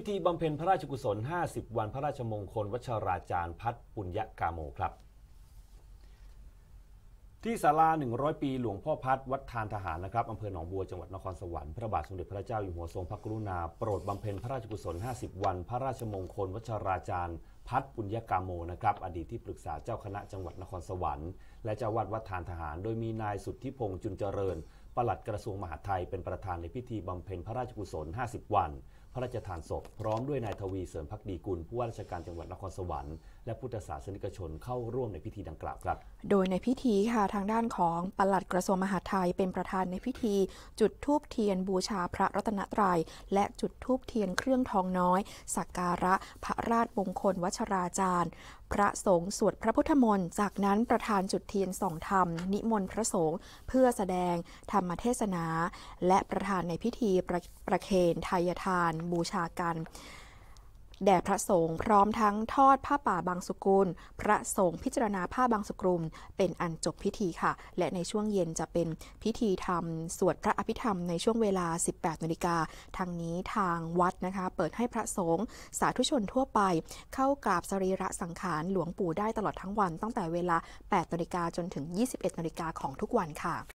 พิธีบำเพ็ญพระราชกุศล 50 วัน พระราชมงคลวชราจารย์พัฒปุญญกาโมครับ ที่ศาลา 100 ปีหลวงพ่อพัฒวัดทานทหารนะครับอำเภอหนองบัวจังหวัดนครสวรรค์พระบาทสมเด็จพระเจ้าอยู่หัวทรงพระกรุณาโปรดบำเพ็ญพระราชกุศล 50 วัน พระราชมงคลวชราจารย์พัฒปุญญกาโมนะครับอดีตที่ปรึกษาเจ้าคณะจังหวัดนครสวรรค์ และเจ้าวัดวัดทานทหาร โดยมีนายสุทธิพงษ์จุนเจริญปลัดกระทรวงมหาดไทยเป็นประธานในพิธีบำเพ็ญพระราชกุศล 50 วันพระราชทานศพ พร้อมด้วยนายทวีเสริมพักดีกุลผู้ว่าราชการจังหวัดนครสวรรค์และพุทธศาสนิกชนเข้าร่วมในพิธีดังกล่าวครับ โดยในพิธีค่ะทางด้านของปลัดกระทรวงมหาดไทยเป็นประธานในพิธี จุดธูปเทียนบูชาพระรัตนตรยัยและจุดธูปเทียนเครื่องทองน้อยสักการะ พระราชมงคลวัชราจารย์พระสงฆ์สวดพระพุทธมนต์จากนั้นประธานจุดเทียนสองธรรม นิมนต์พระสงฆ์เพื่อแสดงธรรมเทศนา และประธานในพิธีประประเคนทายทานบูชากัน แด่พระสงฆ์พร้อมทั้งทอดผ้าป่าบางสุกุล พระสงฆ์พิจารณาผ้าบางสุกุลเป็นอันจบพิธีค่ะ และในช่วงเย็นจะเป็นพิธีทำสวดพระอภิธรรมในช่วงเวลา 18นาฬิกาทางนี้ทางวัดนะคะ เปิดให้พระสงฆ์สาธุชนทั่วไป เข้ากราบสรีระสังขารหลวงปู่ได้ตลอดทั้งวันตั้งแต่เวลา 8นาฬิกาจนถึง 21นาฬิกาของทุกวันค่ะ